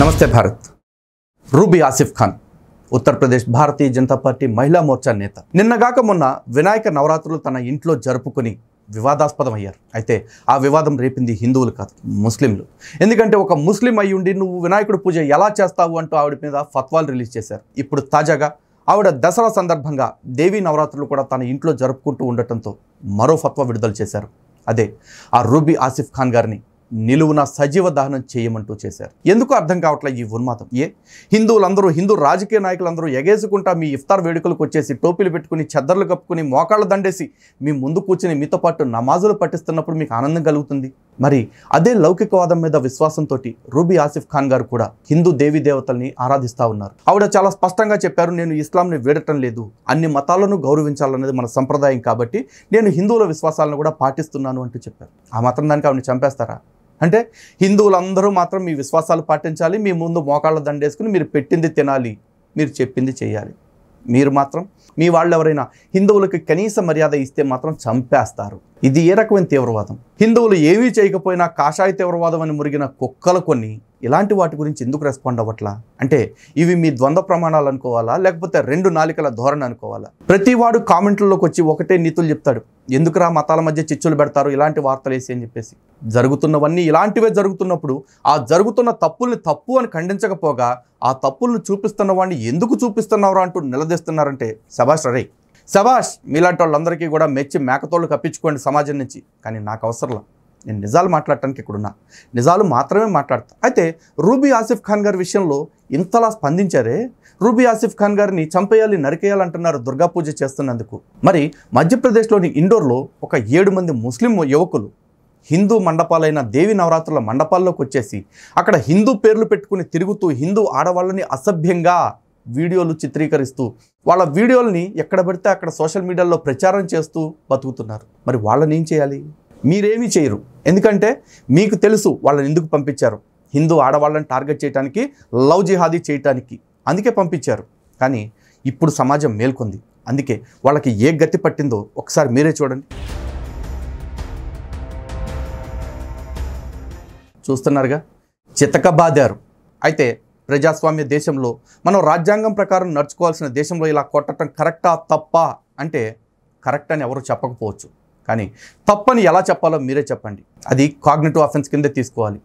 నమస్తే భారత్ రూబీ ఆసిఫ్ ఖాన్ ఉత్తరప్రదేశ్ భారతీయ జనతా పార్టీ మహిళా మోర్చా నేత నిన్నగాక మొన్న వినాయక నవరాత్రులు తన ఇంట్లో జరుపుకుని వివాదాస్పదం అయ్యారు అయితే ఆ వివాదం రేపింది హిందువులు కాదు ముస్లింలు ఎందుకంటే ఒక ముస్లిం అయి ఉండి నువ్వు వినాయకుడు పూజ ఎలా చేస్తావు అంటూ ఆవిడ మీద ఫత్వాలు రిలీజ్ చేశారు ఇప్పుడు తాజాగా ఆవిడ దసరా సందర్భంగా దేవీ నవరాత్రులు కూడా తన ఇంట్లో జరుపుకుంటూ ఉండటంతో మరో ఫత్వా విడుదల చేశారు అదే ఆ రూబీ ఆసిఫ్ ఖాన్ గారిని నిలువున సజీవ దహనం చేయమంటూ చేశారు ఎందుకు అర్థం కావట్లే ఈ ఉన్మాతం ఏ హిందువులందరూ హిందూ రాజకీయ నాయకులందరూ ఎగేసుకుంటా మీ ఇఫ్తార్ వేడుకలకు వచ్చేసి టోపీలు పెట్టుకుని చెద్దర్లు కప్పుకుని మోకాళ్ళు దండేసి మీ ముందు కూర్చుని మీతో పాటు నమాజులు పట్టిస్తున్నప్పుడు మీకు ఆనందం కలుగుతుంది మరి అదే లౌకికవాదం మీద విశ్వాసంతో రూబీ ఆసిఫ్ ఖాన్ గారు కూడా హిందూ దేవీ దేవతల్ని ఆరాధిస్తూ ఉన్నారు ఆవిడ చాలా స్పష్టంగా చెప్పారు నేను ఇస్లాంని వీడటం లేదు అన్ని మతాలను గౌరవించాలనేది మన సంప్రదాయం కాబట్టి నేను హిందువుల విశ్వాసాలను కూడా పాటిస్తున్నాను అంటూ చెప్పారు ఆ మాత్రం దానికి ఆవిడని చంపేస్తారా అంటే హిందువులందరూ మాత్రం మీ విశ్వాసాలు పాటించాలి మీ ముందు మోకాళ్ళ దండేసుకుని మీరు పెట్టింది తినాలి మీరు చెప్పింది చేయాలి మీరు మాత్రం మీ వాళ్ళు ఎవరైనా హిందువులకు కనీస మర్యాద ఇస్తే మాత్రం చంపేస్తారు ఇది ఏ రకమైన తీవ్రవాదం హిందువులు ఏమీ చేయకపోయినా కాషాయ తీవ్రవాదం అని మురిగిన కుక్కలు కొన్ని ఇలాంటి వాటి గురించి ఎందుకు రెస్పాండ్ అవ్వట్లా అంటే ఇవి మీ ద్వంద్వ ప్రమాణాలు అనుకోవాలా లేకపోతే రెండు నాలికల ధోరణి అనుకోవాలా ప్రతివాడు కామెంట్లలోకి వచ్చి ఒకటే నీతులు చెప్తాడు ఎందుకురా మతాల మధ్య చిచ్చులు పెడతారు ఇలాంటి వార్తలు వేసి అని చెప్పేసి జరుగుతున్నవన్నీ ఇలాంటివే జరుగుతున్నప్పుడు ఆ జరుగుతున్న తప్పుల్ని తప్పు అని ఖండించకపోగా ఆ తప్పులను చూపిస్తున్న వాడిని ఎందుకు చూపిస్తున్నారు అంటూ నిలదీస్తున్నారంటే శభాష్ రరే శభాష్ మీలాంటి వాళ్ళందరికీ కూడా మెచ్చి మేకతోళ్ళు కప్పించుకోండి సమాజం నుంచి కానీ నాకు అవసరం నేను నిజాలు మాట్లాడటానికి ఇక్కడున్నా నిజాలు మాత్రమే మాట్లాడతా అయితే రూబీ ఆసిఫ్ ఖాన్ గారి విషయంలో ఇంతలా స్పందించారే రూబీ ఆసిఫ్ ఖాన్ గారిని చంపేయాలి నరికేయాలంటున్నారు దుర్గా పూజ చేస్తున్నందుకు మరి మధ్యప్రదేశ్లోని ఇండోర్లో ఒక ఏడు మంది ముస్లిం యువకులు హిందూ మండపాలైన దేవి నవరాత్రుల మండపాల్లోకి వచ్చేసి అక్కడ హిందూ పేర్లు పెట్టుకుని తిరుగుతూ హిందూ ఆడవాళ్ళని అసభ్యంగా వీడియోలు చిత్రీకరిస్తూ వాళ్ళ వీడియోల్ని ఎక్కడ పడితే అక్కడ సోషల్ మీడియాలో ప్రచారం చేస్తూ బతుకుతున్నారు మరి వాళ్ళని ఏం చేయాలి మీరేమీ చేయరు ఎందుకంటే మీకు తెలుసు వాళ్ళని ఎందుకు పంపించారు హిందూ ఆడవాళ్ళని టార్గెట్ చేయడానికి లవ్ జిహాదీ చేయటానికి అందుకే పంపించారు కానీ ఇప్పుడు సమాజం మేల్కొంది అందుకే వాళ్ళకి ఏ గతి పట్టిందో ఒకసారి మీరే చూడండి చూస్తున్నారుగా చితక బాదారు అయితే ప్రజాస్వామ్య దేశంలో మనం రాజ్యాంగం ప్రకారం నడుచుకోవాల్సిన దేశంలో ఇలా కొట్టడం కరెక్టా తప్పా అంటే కరెక్ట్ అని ఎవరు చెప్పకపోవచ్చు కానీ తప్పని ఎలా చెప్పాలో మీరే చెప్పండి అది కాగ్నేటివ్ అఫెన్స్ కింద తీసుకోవాలి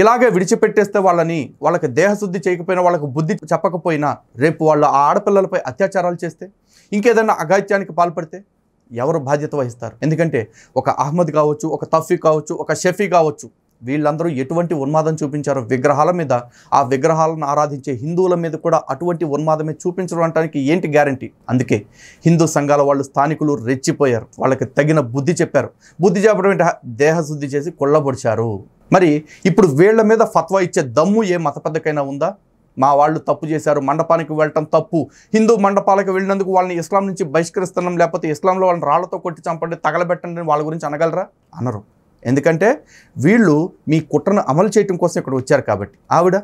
ఇలాగే విడిచిపెట్టేస్తే వాళ్ళని వాళ్ళకి దేహశుద్ధి చేయకపోయినా వాళ్ళకి బుద్ధి చెప్పకపోయినా రేపు వాళ్ళు ఆ ఆడపిల్లలపై అత్యాచారాలు చేస్తే ఇంకేదన్నా అఘాయిత్యానికి పాల్పడితే ఎవరు బాధ్యత వహిస్తారు ఎందుకంటే ఒక అహ్మద్ కావచ్చు ఒక తఫీ కావచ్చు ఒక షఫీ కావచ్చు వీళ్ళందరూ ఎటువంటి ఉన్మాదం చూపించారో విగ్రహాల మీద ఆ విగ్రహాలను ఆరాధించే హిందువుల మీద కూడా అటువంటి ఉన్మాదమే చూపించడం ఏంటి గ్యారంటీ అందుకే హిందూ సంఘాల వాళ్ళు స్థానికులు రెచ్చిపోయారు వాళ్ళకి తగిన బుద్ధి చెప్పారు బుద్ధి చెప్పడం ఏంటి దేహశుద్ధి చేసి కొల్లబొడిచారు మరి ఇప్పుడు వీళ్ళ మీద ఫత్వా ఇచ్చే దమ్ము ఏ మతపెద్దకైనా ఉందా మా వాళ్ళు తప్పు చేశారు మండపానికి వెళ్ళటం తప్పు హిందూ మండపాలకు వెళ్ళినందుకు వాళ్ళని ఇస్లాం నుంచి బహిష్కరిస్తున్నాం లేకపోతే ఇస్లాంలో వాళ్ళని రాళ్లతో కొట్టి చంపండి తగలబెట్టండి వాళ్ళ గురించి అనగలరా అనరు ఎందుకంటే వీళ్ళు మీ కుట్రను అమలు చేయటం కోసం ఇక్కడ వచ్చారు కాబట్టి ఆవిడ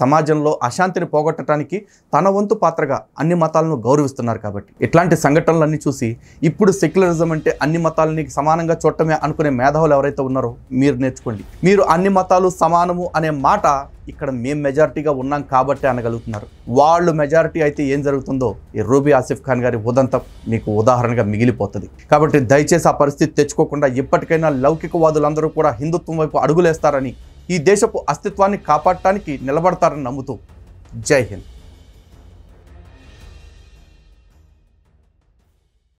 సమాజంలో అశాంతిని పోగొట్టడానికి తన వంతు పాత్రగా అన్ని మతాలను గౌరవిస్తున్నారు కాబట్టి ఇట్లాంటి సంఘటనలన్నీ చూసి ఇప్పుడు సెక్యులరిజం అంటే అన్ని మతాలని సమానంగా చూడటమే అనుకునే మేధావులు ఎవరైతే ఉన్నారో మీరు నేర్చుకోండి మీరు అన్ని మతాలు సమానము అనే మాట ఇక్కడ మేము మెజారిటీగా ఉన్నాం కాబట్టి అనగలుగుతున్నారు వాళ్ళు మెజారిటీ అయితే ఏం జరుగుతుందో ఈ రూబీ ఆసిఫ్ ఖాన్ గారి ఉదంతం మీకు ఉదాహరణగా మిగిలిపోతుంది కాబట్టి దయచేసి ఆ పరిస్థితి తెచ్చుకోకుండా ఇప్పటికైనా లౌకికవాదులందరూ కూడా హిందుత్వం వైపు అడుగులేస్తారని ఈ దేశపు అస్తిత్వాన్ని కాపాడటానికి నిలబడతారని నమ్ముతూ జై హింద్